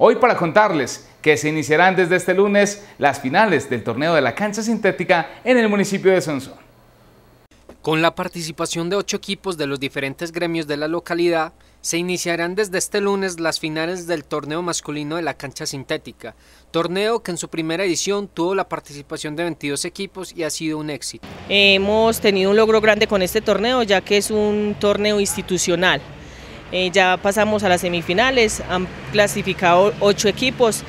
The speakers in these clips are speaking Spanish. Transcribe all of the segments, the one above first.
Hoy para contarles que se iniciarán desde este lunes las finales del torneo de la cancha sintética en el municipio de sanzón. Con la participación de ocho equipos de los diferentes gremios de la localidad, se iniciarán desde este lunes las finales del torneo masculino de la cancha sintética, torneo que en su primera edición tuvo la participación de 22 equipos y ha sido un éxito. Hemos tenido un logro grande con este torneo, ya que es un torneo institucional, eh, ya pasamos a las semifinales, han clasificado ocho equipos,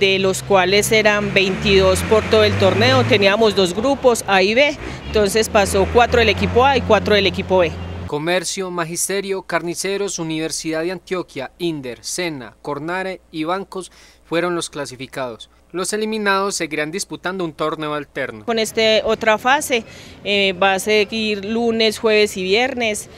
de los cuales eran 22 por todo el torneo, teníamos dos grupos, A y B, entonces pasó cuatro del equipo A y cuatro del equipo B. Comercio, Magisterio, Carniceros, Universidad de Antioquia, Inder, Sena, Cornare y Bancos fueron los clasificados. Los eliminados seguirán disputando un torneo alterno. Con esta otra fase eh, va a seguir lunes, jueves y viernes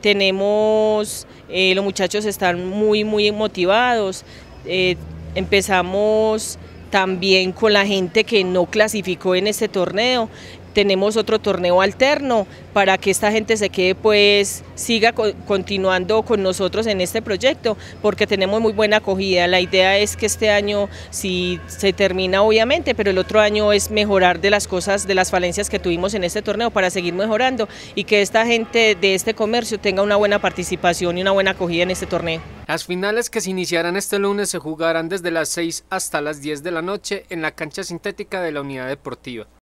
tenemos, eh, los muchachos están muy, muy motivados. Eh, empezamos también con la gente que no clasificó en este torneo, tenemos otro torneo alterno para que esta gente se quede pues siga continuando con nosotros en este proyecto porque tenemos muy buena acogida. La idea es que este año si se termina obviamente, pero el otro año es mejorar de las cosas, de las falencias que tuvimos en este torneo para seguir mejorando y que esta gente de este comercio tenga una buena participación y una buena acogida en este torneo. Las finales que se iniciarán este lunes se jugarán desde las 6 hasta las 10 de la noche en la cancha sintética de la unidad deportiva.